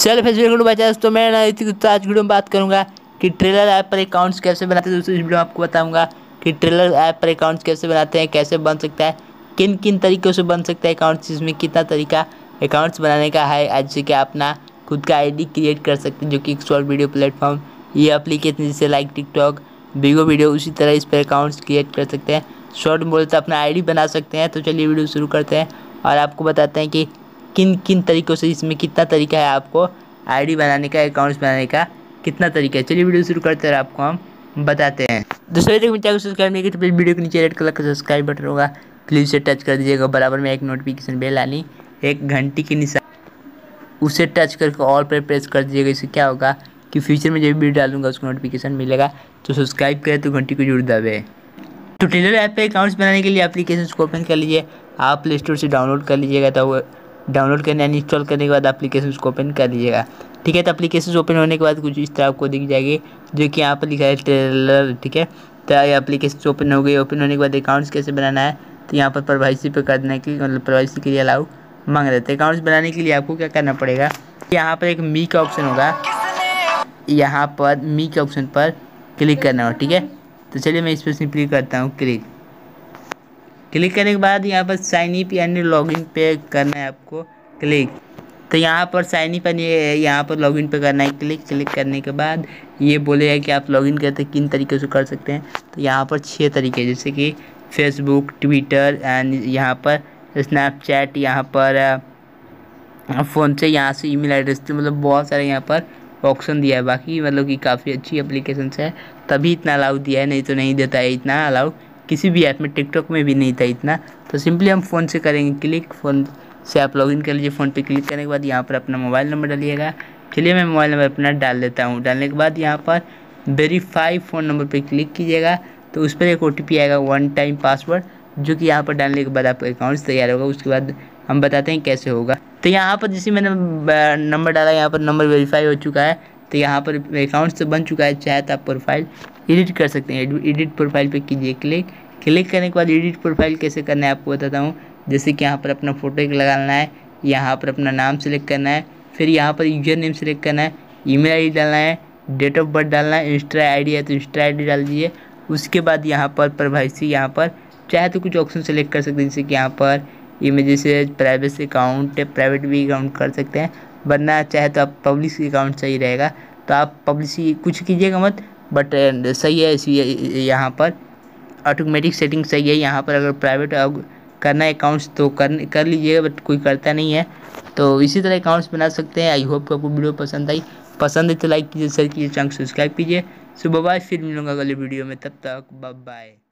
चलो फेसबुक भाई चाहे तो मैं ना तो आज वीडियो में बात करूँगा कि ट्रेलर ऐप पर अकाउंट्स कैसे बनाते हैं दोस्तों इस वीडियो में आपको बताऊँगा कि ट्रेलर ऐप पर अकाउंट्स कैसे बनाते हैं कैसे बन सकता है किन किन तरीक़ों से बन सकता है अकाउंट्स इसमें कितना तरीका अकाउंट्स बनाने का है आज से कि अपना खुद का डी क्रिएट कर सकते हैं जो कि शॉर्ट वीडियो प्लेटफॉर्म ये अप्लीकेशन जैसे लाइक टिकटॉक वीगो वीडियो उसी तरह इस पर अकाउंट्स क्रिएट कर सकते हैं शॉर्ट बोलते तो अपना डी बना सकते हैं तो चलिए वीडियो शुरू करते हैं और आपको बताते हैं कि किन किन तरीक़ों से इसमें कितना तरीका है आपको आईडी बनाने का अकाउंट्स बनाने का कितना तरीका है चलिए वीडियो शुरू करते हैं आपको हम बताते हैं दूसरे तो तक चैनल सब्सक्राइब नहीं किया तो वीडियो के नीचे रेड कलर का सब्सक्राइब बटन होगा प्लीज़ उसे टच कर दीजिएगा बराबर में एक नोटिफिकेशन बेल आनी एक घंटी के निशान उसे टच करके ऑल पर प्रेस कर दीजिएगा इससे क्या होगा कि फ्यूचर में जब भी वीडियो डालूंगा उसको नोटिफिकेशन मिलेगा तो सब्सक्राइब करें तो घंटी को जरूर दबे तो टेलर ऐप पे अकाउंट्स बनाने के लिए एप्लीकेशन को ओपन कर लीजिए आप प्ले स्टोर से डाउनलोड कर लीजिएगा तो डाउनलोड करने यानी इंस्टॉल करने के बाद एप्लीकेशन उसको ओपन कर लीजिएगा ठीक है तो एप्लीकेशन ओपन होने के बाद कुछ इस तरह आपको दिख जाएगी जो कि यहाँ पर लिखा है ट्रेलर ठीक है तो एप्लीकेशन ओपन हो गई ओपन होने के बाद अकाउंट्स कैसे बनाना है तो यहाँ पर प्राइवेसी पर करने की मतलब प्राइवेसी के लिए अलाउ मांग रहे थे अकाउंट्स बनाने के लिए आपको क्या करना पड़ेगा यहाँ पर एक मी का ऑप्शन होगा यहाँ पर मी के ऑप्शन पर क्लिक करना होगा ठीक है तो चलिए मैं इस पर सिंपली करता हूँ क्लिक क्लिक करने के बाद यहाँ पर साइन अप यानी लॉगिन पे करना है आपको क्लिक तो यहाँ पर साइन अप यानी यहाँ पर लॉगिन पे करना है क्लिक क्लिक करने के बाद ये बोलेगा कि आप लॉगिन करते तो किन तरीके से कर सकते हैं तो यहाँ पर छः तरीके जैसे कि फेसबुक ट्विटर एंड यहाँ पर स्नैपचैट यहाँ पर फ़ोन से यहाँ से ईमेल एड्रेस तो मतलब बहुत सारे यहाँ पर ऑप्शन दिया है बाकी मतलब कि काफ़ी अच्छी एप्लीकेशन है तभी इतना अलाउ दिया है नहीं तो नहीं देता है इतना अलाउ किसी भी ऐप में टिकटॉक में भी नहीं था इतना तो सिंपली हम फ़ोन से करेंगे क्लिक फ़ोन से आप लॉगिन कर लीजिए फ़ोन पे क्लिक करने के बाद यहाँ पर अपना मोबाइल नंबर डालिएगा चलिए मैं मोबाइल नंबर अपना डाल देता हूँ डालने के बाद यहाँ पर वेरीफाई फ़ोन नंबर पर क्लिक कीजिएगा तो उस पर एक ओ आएगा वन टाइम पासवर्ड जो कि यहाँ पर डालने के बाद आपका अकाउंट तैयार होगा उसके बाद हम बताते हैं कैसे होगा तो यहाँ पर जैसे मैंने नंबर डाला यहाँ पर नंबर वेरीफाई हो चुका है तो यहाँ पर अकाउंट से तो बन चुका है चाहे तो आप प्रोफाइल एडिट कर सकते हैं एडिट प्रोफाइल पे कीजिए क्लिक क्लिक करने के बाद एडिट प्रोफाइल कैसे करना है आपको बताता हूँ जैसे कि यहाँ पर अपना फ़ोटो एक लगाना है यहाँ पर अपना नाम सेलेक्ट करना है फिर यहाँ पर यूजर नेम सेलेक्ट करना है ईमेल आईडी डालना है डेट ऑफ बर्थ डालना है इंस्टा आईडी है तो इंस्टा आईडी डाल दीजिए उसके बाद यहाँ पर प्राइवेसी यहाँ पर चाहे तो कुछ ऑप्शन सेलेक्ट कर सकते हैं जैसे कि यहाँ पर इमेज से प्राइवेसी अकाउंट प्राइवेट भी अकाउंट कर सकते हैं वरना चाहे तो आप पब्लिक अकाउंट सही रहेगा तो आप पब्लिक कुछ कीजिएगा मत बट सही है इसी यहाँ पर ऑटोमेटिक सेटिंग सही है यहाँ पर अगर प्राइवेट करना है अकाउंट्स तो कर कर लीजिएगा बट कोई करता नहीं है तो इसी तरह अकाउंट्स बना सकते हैं आई होप आपको वीडियो पसंद आई पसंद है तो लाइक कीजिए शेयर कीजिए चैनल सब्सक्राइब कीजिए सुबह बाय फिर मिलूंगा अगले वीडियो में तब तक बाय